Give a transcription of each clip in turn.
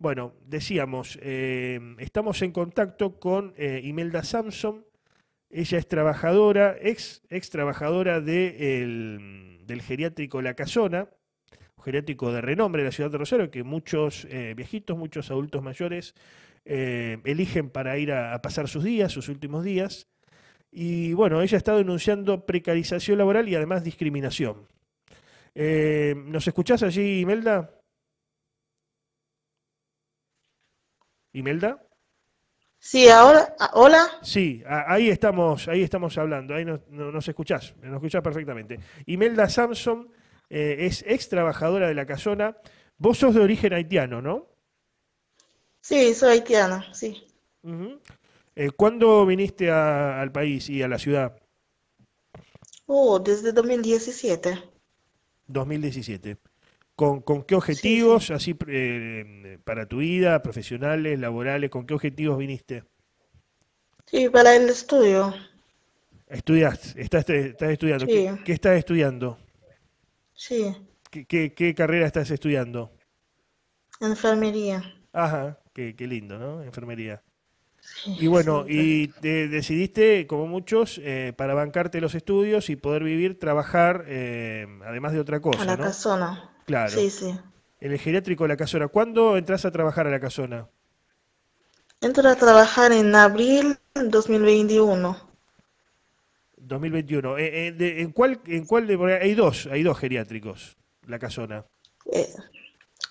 Bueno, decíamos, eh, estamos en contacto con eh, Imelda Samson. Ella es trabajadora, ex, ex trabajadora del geriátrico La Casona, un geriátrico de renombre de la ciudad de Rosario, que muchos eh, viejitos, muchos adultos mayores eligen para ir a, pasar sus días, sus últimos días. Y bueno, ella ha estado denunciando precarización laboral y además discriminación. ¿Nos escuchás allí, Imelda? ¿Imelda? Sí, ahora, ah, hola. Sí, ahí estamos, ahí estamos hablando, ahí nos, nos escuchás, nos escuchás perfectamente. Imelda Samson eh, es ex trabajadora de la casona. Vos sos de origen haitiano, ¿no? Sí, soy haitiana, sí. Eh, ¿Cuándo viniste al país y a la ciudad? Oh, desde 2017. 2017 con, qué objetivos, así eh, eh, para tu vida, profesionales, laborales, con qué objetivos viniste? Sí, para el estudio. Estudias, estás, estudiando. ¿Qué, estás estudiando? Sí. ¿Qué, carrera estás estudiando? Enfermería. Ajá, qué, lindo, ¿no? Enfermería. y bueno, y te decidiste, como muchos, eh, para bancarte los estudios y poder vivir, trabajar, además de otra cosa. A la ¿no? Claro. Sí, sí. el geriátrico de La Casona. ¿Cuándo entras a trabajar a La Casona? Entro a trabajar en abril 2021. 2021. Eh, eh, ¿En, cuál, de, hay dos, hay dos geriátricos, La Casona? Eh,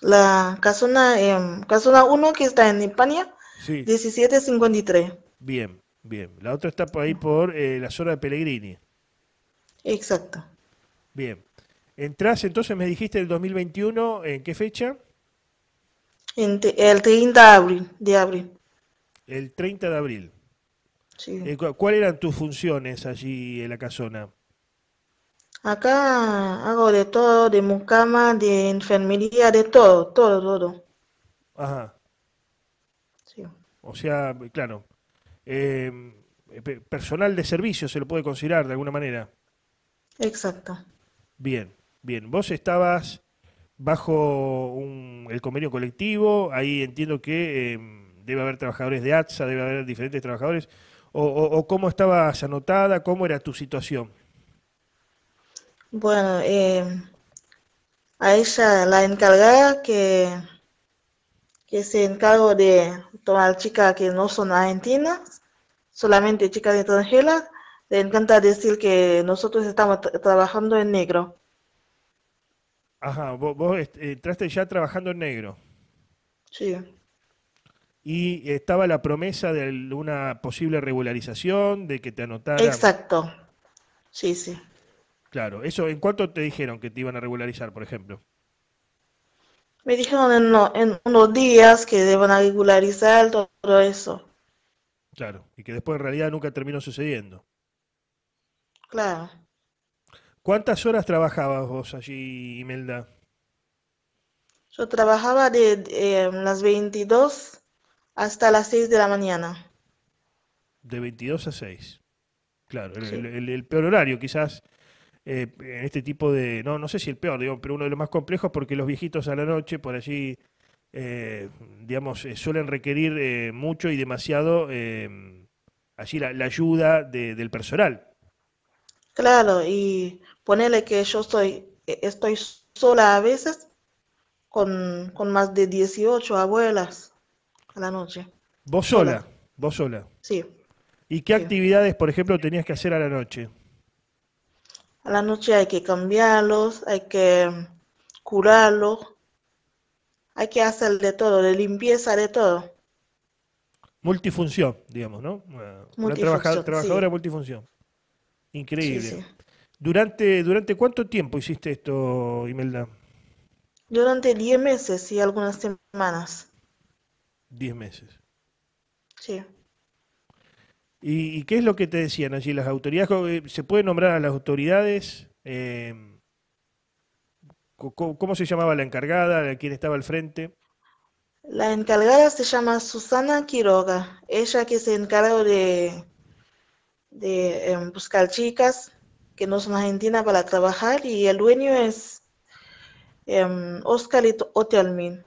la Casona, eh, Casona 1 que está en España, 1753. Bien, bien. La otra está por ahí por la zona de Pellegrini. Exacto. Bien. Entrás, entonces me dijiste el 2021, ¿en qué fecha? el 30 de abril, de abril. El 30 de abril. Eh, ¿Cuáles eran tus funciones allí en la casona? Acá hago de todo, de mucama, de enfermería, de todo, todo, todo. Ajá. Sí. O sea, claro, em, personal de servicio se lo puede considerar de alguna manera. Exacto. Bien. Bien, vos estabas bajo el convenio colectivo, ahí entiendo que em, debe haber trabajadores de ATSA, debe haber diferentes trabajadores, o, cómo estabas anotada, cómo era tu situación. Bueno, em, a ella, la encargada que, que se encargó de tomar chicas que no son argentinas, solamente chicas de extranjeras, le encanta decir que nosotros estamos trabajando en negro. Ajá, vos, vos entraste ya trabajando en negro. Sí. Y estaba la promesa de una posible regularización, de que te anotaran... Exacto. Sí, sí. Claro, eso, ¿en cuánto te dijeron que te iban a regularizar, por ejemplo? Me dijeron en, unos días que a regularizar todo eso. Claro, y que después en realidad nunca terminó sucediendo. Claro. ¿Cuántas horas trabajabas vos allí, Imelda? Yo trabajaba de, eh, las 22 hasta las 6 de la mañana. De 22 a 6. Claro, el, peor horario quizás eh, en este tipo de... No, no sé si el peor, pero uno de los más complejos porque los viejitos a la noche por allí, eh, digamos, suelen requerir mucho y demasiado allí la, ayuda del personal. Claro, y ponerle que yo soy, e, estoy sola a veces con, más de 18 abuelas a la noche. ¿Vos sola? ¿Vos sola? Sí. ¿Y qué actividades, por ejemplo, tenías que hacer a la noche? A la noche hay que cambiarlos, hay que curarlos, hay que hacer de todo, de limpieza, de todo. Multifunción, digamos, ¿no? Una, trabajadora, multifunción. Increíble. ¿Durante, ¿Durante cuánto tiempo hiciste esto, Imelda? Durante 10 meses y algunas semanas. 10 meses. Sí. ¿Y, qué es lo que te decían allí las autoridades? Eh, ¿Se puede nombrar a las autoridades? Eh, ¿cómo, se llamaba la encargada? ¿Quién estaba al frente? La encargada se llama Susana Quiroga, ella que se encargó de de em, buscar chicas que no son argentinas para trabajar y el dueño es Oscarito em, Oscar Otelmin.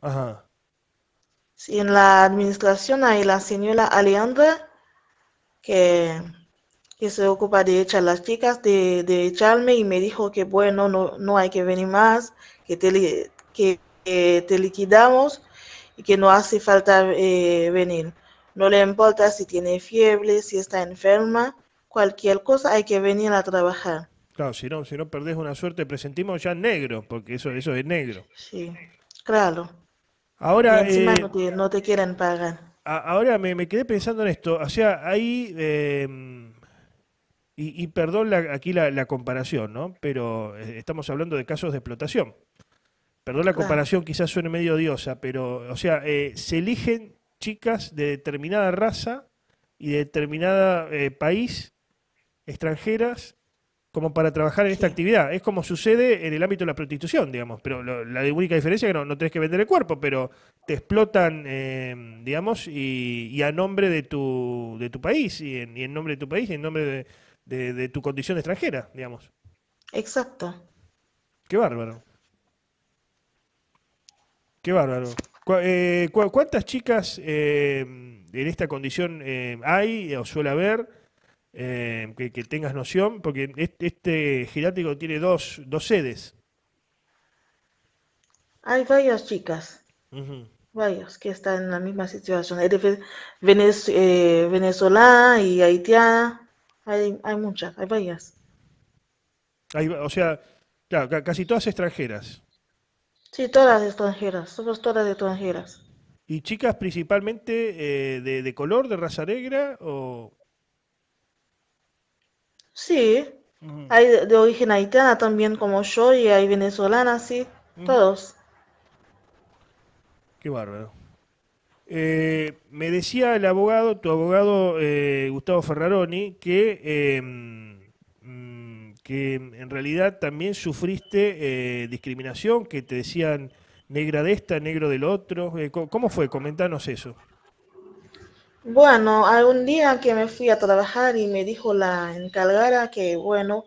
Ajá. Sí, en la administración hay la señora Alejandra que, se ocupa de echar las chicas, de, de, echarme y me dijo que bueno, no, no hay que venir más, que te, que, te liquidamos y que no hace falta eh, venir. No le importa si tiene fiebre, si está enferma, cualquier cosa hay que venir a trabajar. Claro, si no, si no perdés una suerte, presentimos ya negro, porque eso, eso es negro. Sí, claro. Ahora, eh, no, te, quieren pagar. ahora me, quedé pensando en esto. O sea, ahí, em, y, perdón la, aquí la, comparación, ¿no? Pero eh, estamos hablando de casos de explotación. Perdón la comparación, quizás suene medio odiosa, pero, o sea, eh, se eligen chicas de determinada raza y de determinada eh, país, extranjeras, como para trabajar en esta actividad. Es como sucede en el ámbito de la prostitución, digamos, pero la única diferencia es que no, no, tenés que vender el cuerpo, pero te explotan, em, digamos, y, a nombre de tu, de tu país, y en, nombre de tu país, y en nombre de, de tu condición extranjera, digamos. Exacto. Qué bárbaro. Qué bárbaro. Eh, ¿Cuántas chicas eh, en esta condición eh, hay o suele haber? Que, tengas noción, porque este, este tiene dos, sedes. Hay varias chicas, varias que están en la misma situación. Hay y Haití, hay, muchas, hay varias. o sea, casi todas extranjeras. Sí, todas extranjeras, somos todas extranjeras. ¿Y chicas principalmente eh, de, color, de raza negra o...? Sí, hay de, origen haitiana también como yo y hay venezolanas, sí, todos. Qué bárbaro. Eh, me decía el abogado, tu abogado eh, Gustavo Ferraroni, que em, en realidad también sufriste eh, discriminación, que te decían negra de esta, negro del otro. Eh, ¿Cómo fue? Comentanos eso. Bueno, algún día que me fui a trabajar y me dijo la encargada que, bueno,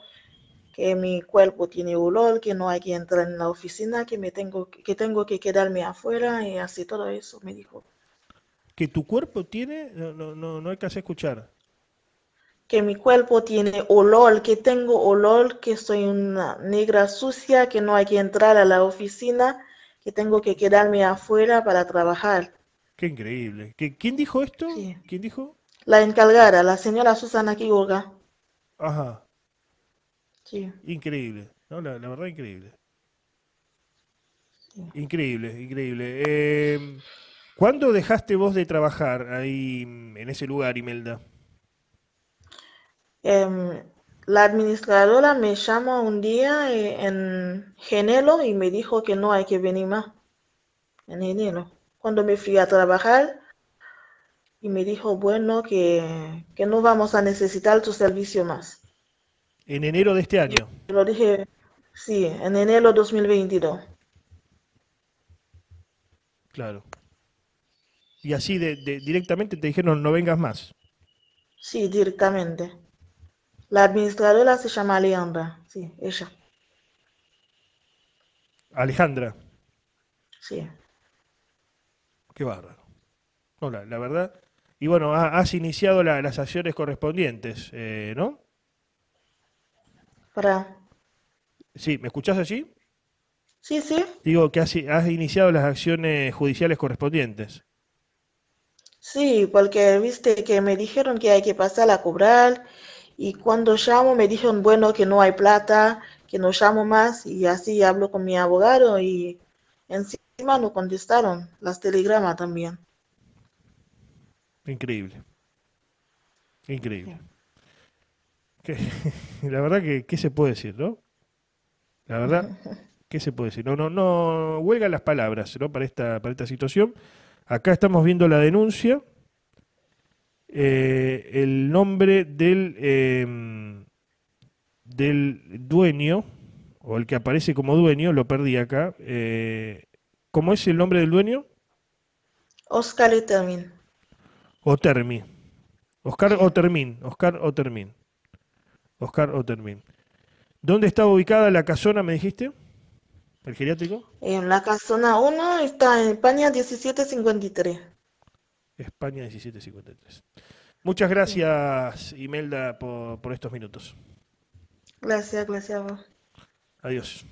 que mi cuerpo tiene olor, que no hay que entrar en la oficina, que, me tengo, que tengo que quedarme afuera y así todo eso, me dijo. ¿Que tu cuerpo tiene? No, no, no hay que hacer escuchar que mi cuerpo tiene olor, que tengo olor, que soy una negra sucia, que no hay que entrar a la oficina, que tengo que quedarme afuera para trabajar. Qué increíble. ¿Quién dijo esto? ¿Quién dijo? La encargada, la señora Susana Kigoga. Ajá. Sí. Increíble, La, verdad increíble. Increíble, increíble. Eh, ¿Cuándo dejaste vos de trabajar ahí en ese lugar, Imelda? Em, la administradora me llamó un día eh, en enero y me dijo que no hay que venir más en enero. Cuando me fui a trabajar y me dijo, bueno, que, no vamos a necesitar tu servicio más. En enero de este año. lo dije, sí, en enero 2022. Claro. Y así directamente te dijeron no vengas más. Sí, directamente. La administradora se llama Alejandra, sí, ella. Alejandra. Sí. Qué bárbaro. No, la, verdad. Y bueno, has iniciado las acciones correspondientes, eh, ¿no? Para. Sí, ¿me escuchás allí? Sí, sí. Digo que has, has iniciado las acciones judiciales correspondientes. Sí, porque viste que me dijeron que hay que pasar a cobrar y cuando llamo me dijeron, bueno, que no hay plata, que no llamo más y así hablo con mi abogado y encima no contestaron las telegramas también. Increíble. Increíble. la verdad que, ¿qué se puede decir, no? La verdad, ¿qué se puede decir? No, no, no, huelgan las palabras, ¿no? Para esta, para esta situación. Acá estamos viendo la denuncia eh, el nombre del, em, del dueño, o el que aparece como dueño, lo perdí acá. Eh, ¿Cómo es el nombre del dueño? Oscar Otermin. Otermin. Oscar Otermin. Oscar Otermin. Oscar Otermin. ¿Dónde estaba ubicada la casona, me dijiste? ¿El geriátrico? En la casona 1 está en España 1753. España 1753. Muchas gracias, Imelda, por, estos minutos. Gracias, gracias a vos. Adiós.